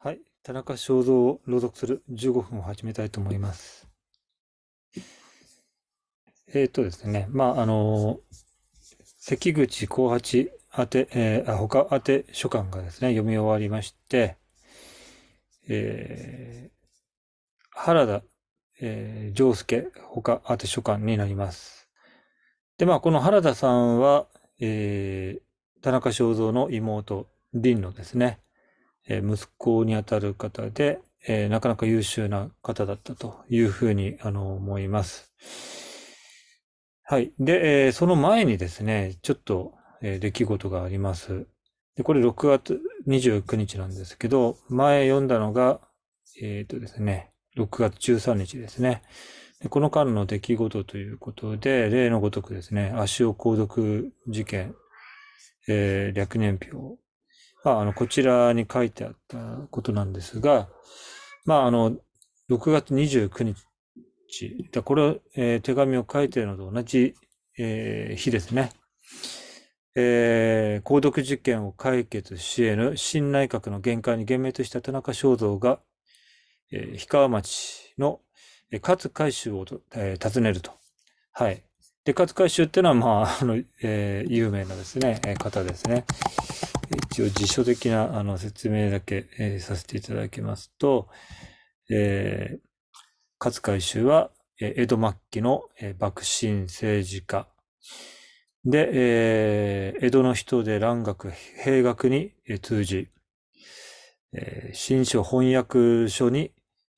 はい。田中正造を朗読する15分を始めたいと思います。えっ、ー、とですね、まあ、あの、関口幸八宛て、えー、他宛て書簡がですね、読み終わりまして、えー、原田、えー、丈介他宛て書簡になります。で、まあ、この原田さんは、えー、田中正造の妹、林のですね、えー、息子にあたる方で、えー、なかなか優秀な方だったというふうに、あの、思います。はい。で、えー、その前にですね、ちょっと、えー、出来事があります。で、これ6月29日なんですけど、前読んだのが、えっ、ー、とですね、6月13日ですね。この間の出来事ということで、例のごとくですね、足尾購読事件、えー、略年表まあ、あの、こちらに書いてあったことなんですが、まあ、あの、6月29日、だこれ、えー、手紙を書いているのと同じ、えー、日ですね。えー、鉱毒事件を解決し得ぬ新内閣の限界に幻滅した田中正造が、えー、氷川町の、えー、勝海舟を、えー、訪ねると。はい。で、勝海舟っていうのは、まあ、あの、えー、有名なですね、方ですね。応辞書的なあの説明だけ、えー、させていただきますと、えー、勝海舟は、え江戸末期の、え幕臣政治家で、えー、江戸の人で蘭学、兵学に、え通じ、えー、新書翻訳書に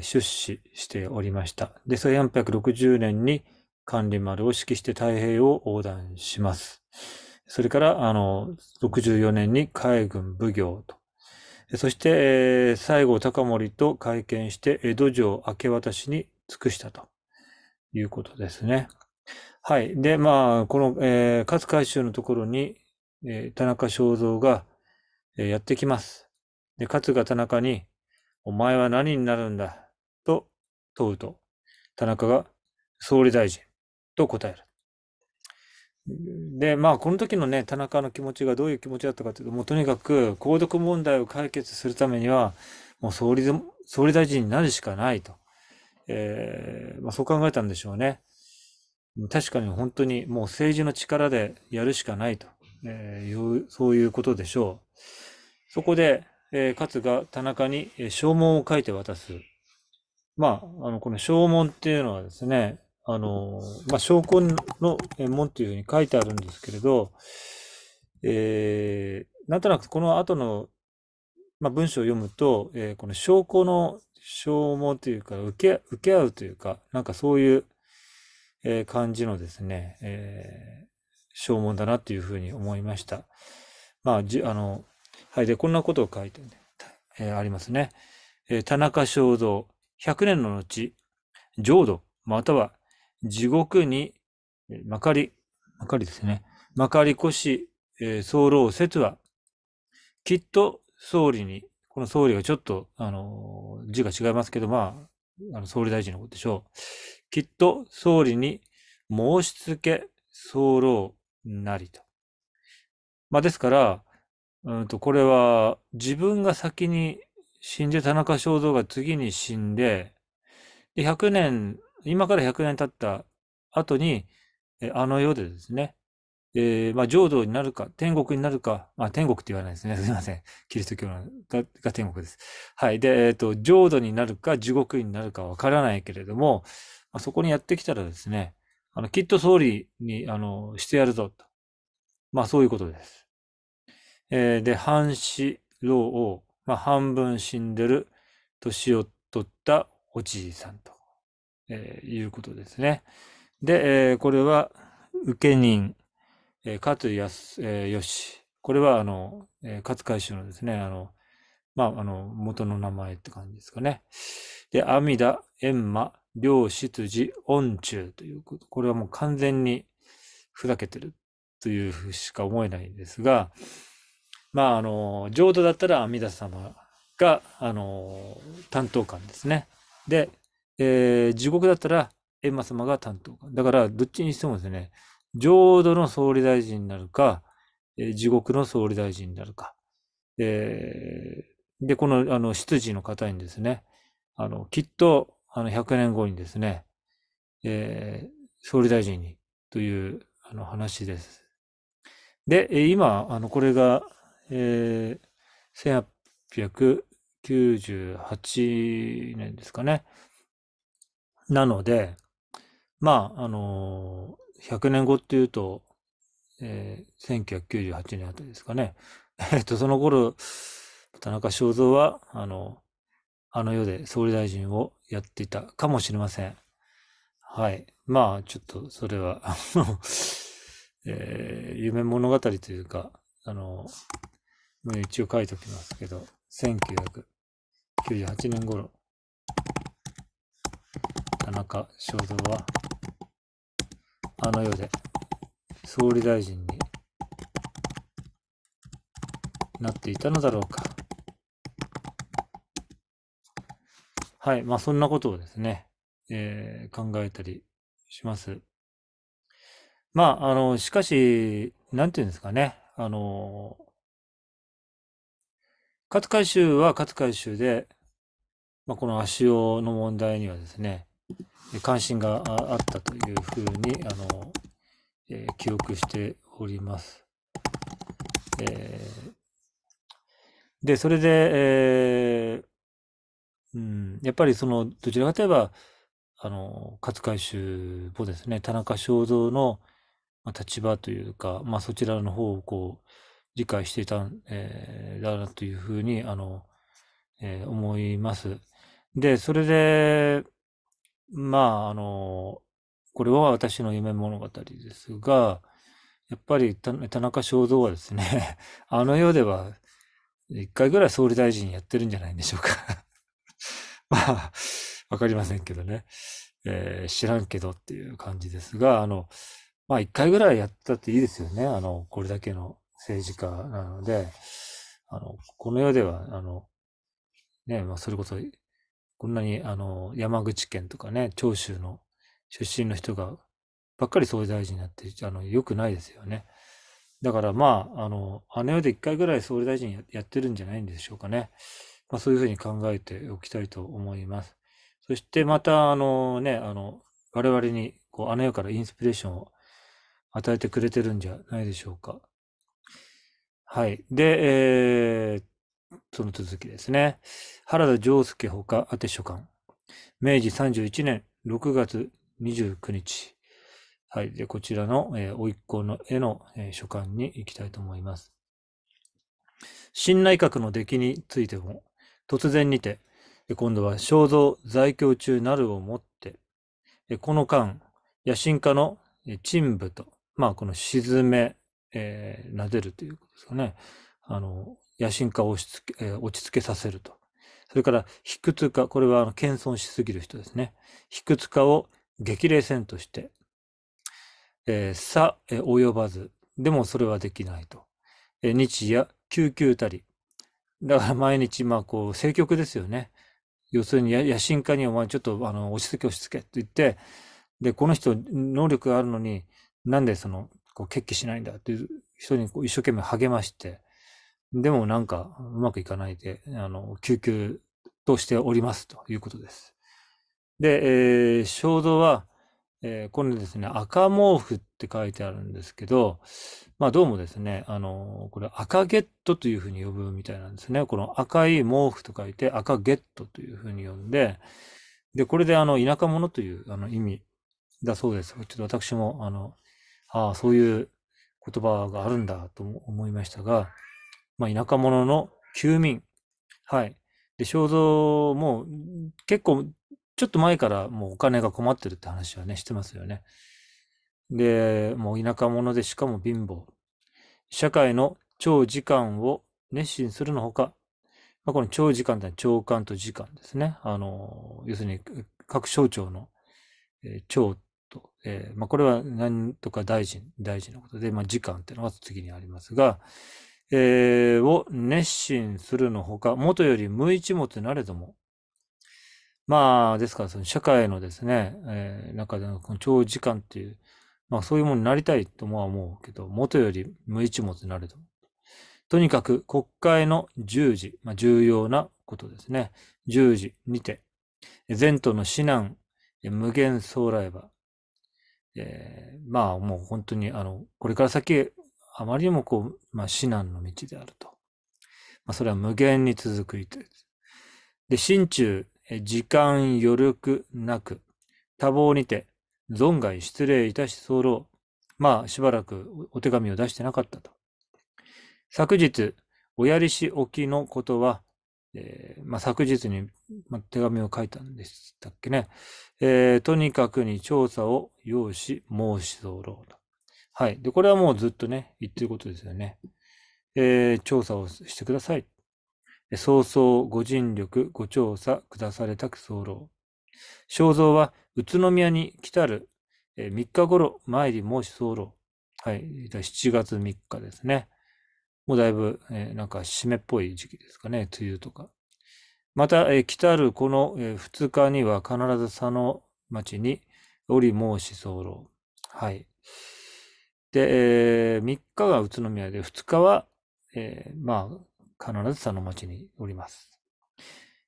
出資しておりました。で、1 8 6 0年に管理丸を指揮して太平洋を横断します。それから、あの、64年に海軍奉行と。そして、えー、西郷隆盛と会見して、江戸城明け渡しに尽くしたということですね。はい。で、まあ、この、えー、勝海舟のところに、えー、田中正造が、えー、やってきます。で、勝が田中に、お前は何になるんだと問うと、田中が、総理大臣と答える。で、まあ、この時のね、田中の気持ちがどういう気持ちだったかというと、もうとにかく、皇族問題を解決するためには、もう総理総理大臣になるしかないと。えー、まあ、そう考えたんでしょうね。確かに本当にもう政治の力でやるしかないと、えー、そういうことでしょう。そこで、えー、勝が田中に証文を書いて渡す。まあ、あの、この証文っていうのはですね、あの、まあ、証拠の門というふうに書いてあるんですけれど、えー、なんとなくこの後の、まあ、文章を読むと、えー、この証拠の証文というか、受け、受け合うというか、なんかそういう、えー、感じのですね、えー、証文だなというふうに思いました。まあ、じ、あの、はい。で、こんなことを書いて、ね、えー、ありますね。えー、田中正造、100年の後、浄土、または地獄に、まかり、まかりですね。まかりこし、えー、ろう説は、きっと総理に、この総理がちょっと、あの、字が違いますけど、まあ、あの総理大臣のことでしょう。きっと総理に申し付け、ろうなりと。まあ、ですから、うんと、これは自分が先に死んで、田中正造が次に死んで、で100年今から100年経った後に、あの世でですね、えー、まあ、浄土になるか、天国になるか、まあ、天国って言わないですね。すみません。キリスト教が天国です。はい。で、えっ、ー、と、浄土になるか、地獄になるかわからないけれども、まあ、そこにやってきたらですね、あの、きっと総理に、あの、してやるぞ、と。まあ、そういうことです。えー、で、半死老王、まあ、半分死んでる、年を取ったおじいさんと。えー、いうことですね。で、えー、これは、受け人、えー、勝康、えー、よし。これは、あの、えー、勝海舟のですね、あの、まあ、あの、元の名前って感じですかね。で、阿弥陀、閻魔、良執事、恩中ということ。これはもう完全にふざけてるというふうしか思えないんですが、まあ、あの、浄土だったら阿弥陀様が、あの、担当官ですね。で、えー、地獄だったら、エンマ様が担当。だから、どっちにしてもですね、浄土の総理大臣になるか、えー、地獄の総理大臣になるか。えー、で、この、あの、執事の方にですね、あの、きっと、あの、100年後にですね、えー、総理大臣に、という、あの、話です。で、今、あの、これが、えー、1898年ですかね。なので、まあ、あのー、100年後っていうと、えー、1998年あたりですかね。えっと、その頃、田中正造は、あの、あの世で総理大臣をやっていたかもしれません。はい。まあ、ちょっと、それは、あの、えー、夢物語というか、あの、一応書いておきますけど、1998年頃、中正蔵は、あの世で総理大臣になっていたのだろうか。はい。まあ、そんなことをですね、えー、考えたりします。まあ、あの、しかし、なんていうんですかね、あの、勝海舟は勝海舟で、まあ、この足尾の問題にはですね、関心があったというふうに、あの、えー、記憶しております。えー、で、それで、えー、うん、やっぱりその、どちらかといえば、あの、勝海舟もですね、田中正造の立場というか、まあそちらの方をこう、理解していた、えー、だなというふうに、あの、えー、思います。で、それで、まあ、あの、これは私の夢物語ですが、やっぱり田中正造はですね、あの世では一回ぐらい総理大臣やってるんじゃないんでしょうか まあ、わかりませんけどね、えー、知らんけどっていう感じですが、あの、まあ一回ぐらいやったっていいですよね。あの、これだけの政治家なので、あの、この世では、あの、ね、まあそれこそこんなにあの山口県とかね、長州の出身の人がばっかり総理大臣になって、あの良くないですよね。だからまあ、あの、世で一回ぐらい総理大臣やってるんじゃないんでしょうかね。まあ、そういうふうに考えておきたいと思います。そしてまた、あのね、あの、我々に、こう、あの世からインスピレーションを与えてくれてるんじゃないでしょうか。はい。で、えー、っその続きですね。原田丈介ほか宛書簡。明治31年6月29日。はい。で、こちらの、えー、おいっ子の絵の、えー、書簡に行きたいと思います。新内閣の出来についても、突然にて、今度は肖像在京中なるをもって、この間、野心家の陳部と、まあ、この沈め、えー、撫でるということですかね。あの、野心家を押し付け、えー、落ち着けさせると。それから、卑屈家、これはあの謙遜しすぎる人ですね。卑屈家を激励戦として、えー、さ、えー、及ばず、でもそれはできないと。えー、日夜、救急たり。だから毎日、まあこう、政局ですよね。要するに野心家にお前ちょっとあの押し付け押し付けって言って、で、この人能力があるのに、なんでその、こう決起しないんだっていう人にこう一生懸命励まして、でもなんかうまくいかないで、あの、救急としておりますということです。で、えー、衝動は、えー、これですね、赤毛布って書いてあるんですけど、まあどうもですね、あの、これ赤ゲットというふうに呼ぶみたいなんですね。この赤い毛布と書いて赤ゲットというふうに呼んで、で、これであの、田舎者というあの意味だそうです。ちょっと私も、あの、ああ、そういう言葉があるんだと思いましたが、まあ、田舎者の休眠。はい。で、肖像も結構、ちょっと前からもうお金が困ってるって話はね、してますよね。で、もう田舎者でしかも貧乏。社会の長時間を熱心するのほか、まあ、この長時間って長官と時間ですね。あの、要するに各省庁の、えー、長と、えー、まあ、これは何とか大臣、大臣のことで、まあ、時間っていうのが次にありますが、えー、を熱心するのほか、元より無一物なれども。まあ、ですから、その社会のですね、えー、中でのこの長時間っていう、まあそういうものになりたいとは思うけど、元より無一物なれども。とにかく国会の十時、まあ、重要なことですね。十時にて、前途の指南、無限将来場。えー、まあもう本当にあの、これから先あまりにもこう、まあ、至難の道であると。まあ、それは無限に続く図です。で、心中、時間余力なく、多忙にて、存外失礼いたし候。まあ、しばらくお手紙を出してなかったと。昨日、おやりしおきのことは、えー、まあ、昨日に、手紙を書いたんでしたっけね。えー、とにかくに調査を要し申し候と。はい。で、これはもうずっとね、言ってることですよね。えー、調査をしてください。早々、ご尽力、ご調査、くだされたく候。肖像は、宇都宮に来たる、えー、3日頃、参り申し候。はい。7月3日ですね。もうだいぶ、えー、なんか湿っぽい時期ですかね。梅雨とか。また、えー、来たるこの、えー、2日には必ず佐野町におり申し候。はい。で、えー、3日が宇都宮で、2日は、えー、まあ、必ず佐野町におります。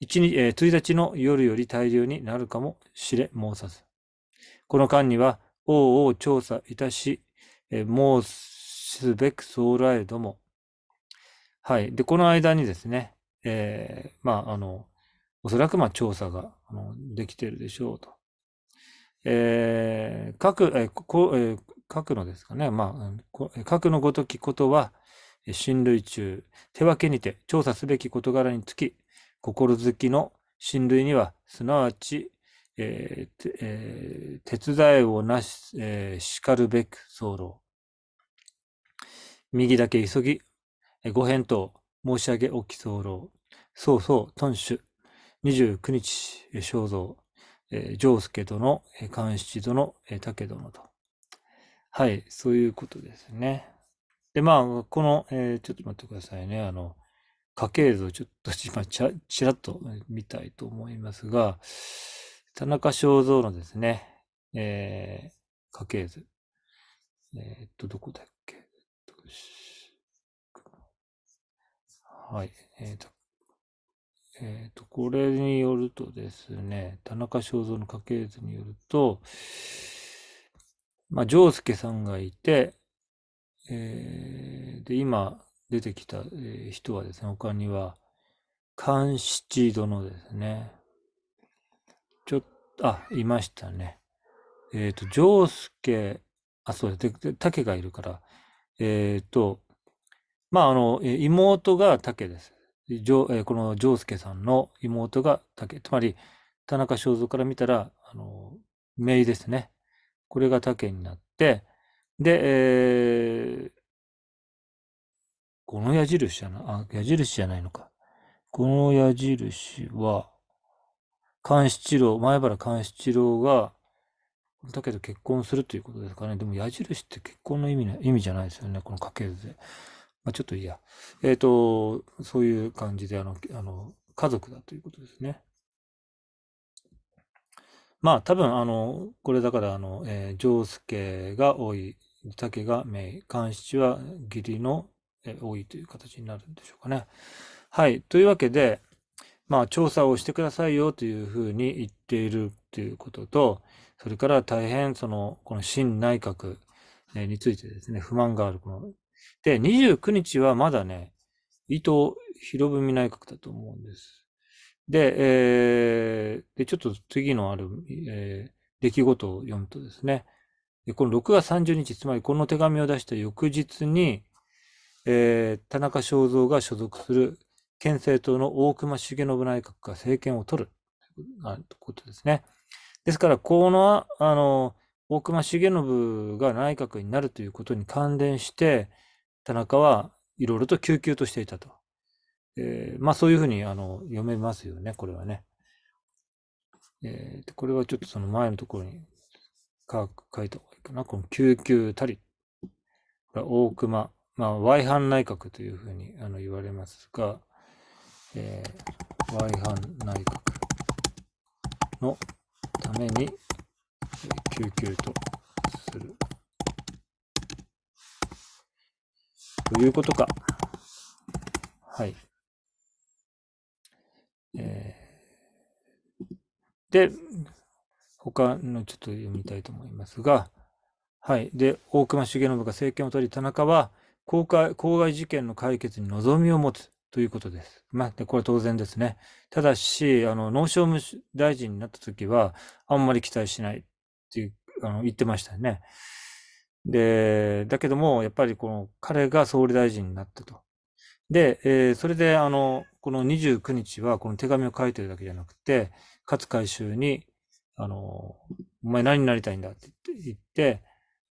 1日、えー、1日の夜より大量になるかもしれ申さず。この間には、王を調査いたし、えー、申すべくそうらえども。はい。で、この間にですね、えー、まあ、あの、おそらく、まあ、調査があのできているでしょうと。えー、各、えーこえー核のですかね、まあ、核のごときことは、親類中、手分けにて調査すべき事柄につき、心づきの親類には、すなわち、えーえー、手伝いをなし、えー、かるべく候。右だけ急ぎ、ご返答、申し上げおき候。そうそう、頓主、29日、肖像、えー、上助殿、えー、七殿、えー、武殿と。はい、そういうことですね。で、まあ、この、えー、ちょっと待ってくださいね。あの、家系図をちょっと今、ちらっと見たいと思いますが、田中正造のですね、えー、家系図。えー、っと、どこだっけはい。えっ、と、えっ、と、これによるとですね、田中正造の家系図によると、まあ、丈介さんがいて、えー、で、今出てきた、え人はですね、他には、関七殿ですね。ちょっと、あ、いましたね。えっ、ー、と、丈介、あ、そうです。で、竹がいるから、えっ、ー、と、まあ、あの、妹が竹です。ジョえこの丈介さんの妹が竹。つまり、田中正造から見たら、あの、姪ですね。これが県になって、で、えー、この矢印じゃな、あ、矢印じゃないのか。この矢印は、勘七郎、前原勘七郎が、だけど結婚するということですかね。でも矢印って結婚の意味な意味じゃないですよね。この家系図で。まあ、ちょっといいや。えっ、ー、と、そういう感じで、あの、あの、家族だということですね。まあ多分あの、これだからあの、えー、上介が多い、竹が名、漢七は義理の、えー、多いという形になるんでしょうかね。はい。というわけで、まあ調査をしてくださいよというふうに言っているということと、それから大変その、この新内閣についてですね、不満がある。こので、29日はまだね、伊藤博文内閣だと思うんです。で、えー、で、ちょっと次のある、えー、出来事を読むとですね、この6月30日、つまりこの手紙を出した翌日に、えー、田中正造が所属する憲政党の大隈重信内閣が政権を取るということですね。ですから、この、あの、大隈重信が内閣になるということに関連して、田中はいろいろと救急としていたと。えー、まあそういうふうにあの読めますよね、これはね。えー、これはちょっとその前のところに書書いた方がいいかな。この救急たり。これは大熊。まあ、Y ン内閣というふうにあの言われますが、えー、Y ン内閣のために、救急とする。ということか。はい。えー、で、他のちょっと読みたいと思いますが、はい。で、大隈重信が政権を取り、田中は公開、公害事件の解決に望みを持つということです。まあ、これ当然ですね。ただし、あの、農商務大臣になった時は、あんまり期待しないっていう、あの、言ってましたよね。で、だけども、やっぱりこの、彼が総理大臣になったと。で、えー、それで、あの、この29日は、この手紙を書いてるだけじゃなくて、勝海舟に、あの、お前何になりたいんだって言って、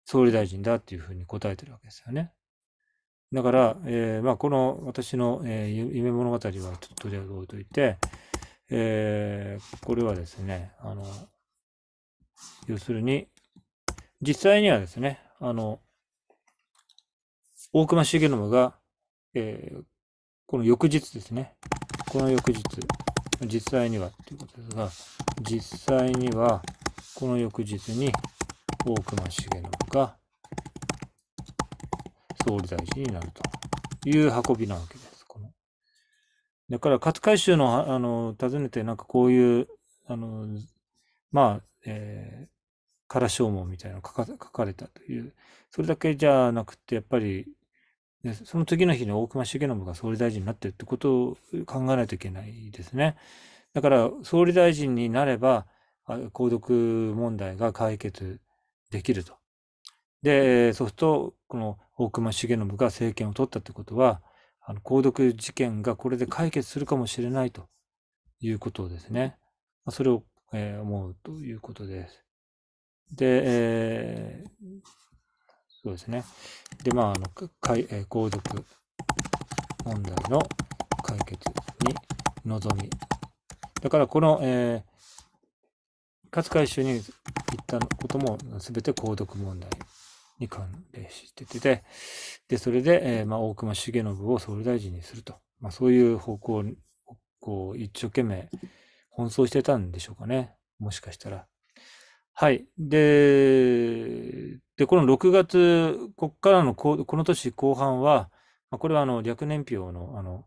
総理大臣だっていうふうに答えてるわけですよね。だから、えー、まあ、この私の、えー、夢物語はちょっとりあえず置いといて、えー、これはですね、あの、要するに、実際にはですね、あの、大隈重信がえー、この翌日ですね。この翌日。実際にはっていうことですが、実際には、この翌日に、大隈重信が、総理大臣になるという運びなわけです。このだから、勝海舟の、あの、訪ねて、なんかこういう、あの、まあ、えー、空消耗みたいなのが書かれたという、それだけじゃなくて、やっぱりで、その次の日に大隈重信が総理大臣になってるってことを考えないといけないですね。だから、総理大臣になれば、購読問題が解決できると。で、そうすると、この大隈重信が政権を取ったってことは、あの、購読事件がこれで解決するかもしれないということですね。それを、えー、思うということです。で、えー、そうですね。で、まあ、あの、解え読問題の解決に望み。だから、この、えー、勝海舟に言ったこともすべて皇読問題に関連してて、で、それで、えー、まあ、大隈重信を総理大臣にすると。まあ、そういう方向を一生懸命奔走してたんでしょうかね。もしかしたら。はい。で、で、この6月、こっからのこ、この年後半は、まあ、これはあの略年表のあの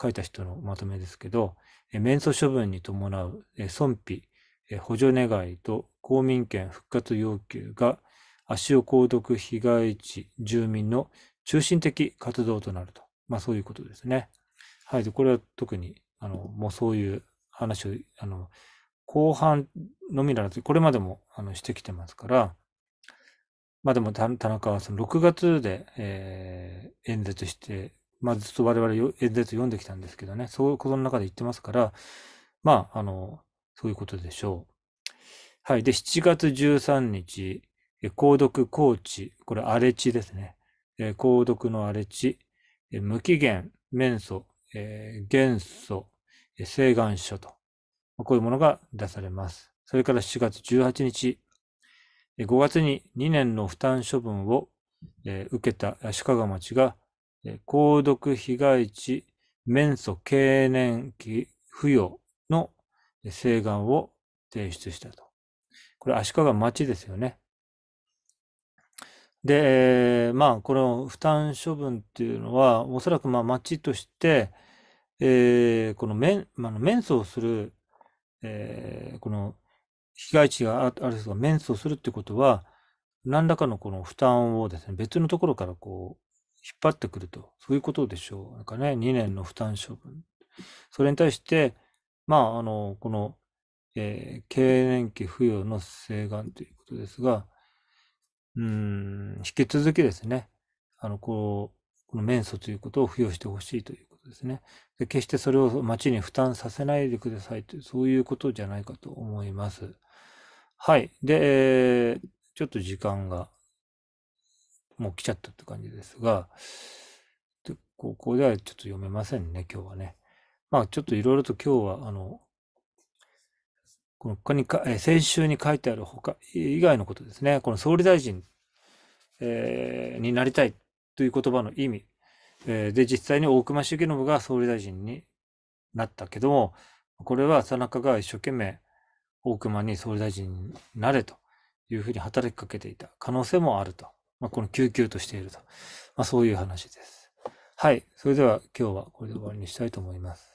書いた人のまとめですけど、え免訴処分に伴うえ損費え、補助願いと公民権復活要求が、足尾鉱毒被害地住民の中心的活動となると。まあそういうことですね。はい。で、これは特に、あの、もうそういう話を、あの、後半のみならず、これまでもあのしてきてますから、まあでも田中はその6月で、えー、演説して、まあずっと我々演説読んできたんですけどね、そういうことの中で言ってますから、まあ、あの、そういうことでしょう。はい。で、7月13日、公読高知、これ荒れ地ですね。公読の荒れ地、無期限、面祖、えー、元素、請願書と。こういうものが出されます。それから7月18日、5月に2年の負担処分を受けた足利町が、購読被害地免訴経年期付与の請願を提出したと。これ足利町ですよね。で、まあ、この負担処分っていうのは、おそらくまあ町として、えー、この免、ま免訴をするえー、この被害地がある人がメンスをするってことは、何らかのこの負担をですね、別のところからこう、引っ張ってくると、そういうことでしょうかね。2年の負担処分。それに対して、まあ、あの、この、えー、経年期付与の請願ということですが、うん、引き続きですね、あの、こう、この面訴ということを付与してほしいということですね。で決してそれを町に負担させないでくださいという、そういうことじゃないかと思います。はい。で、えー、ちょっと時間がもう来ちゃったって感じですが、でここではちょっと読めませんね、今日はね。まあちょっといろいろと今日は、あの、この他にか、えー、先週に書いてある他以外のことですね、この総理大臣、えー、になりたいという言葉の意味、えで、実際に大隈重信が総理大臣になったけども、これは田中が一生懸命大隈に総理大臣になれというふうに働きかけていた可能性もあると。まあ、この救急としていると。まあ、そういう話です。はい。それでは今日はこれで終わりにしたいと思います。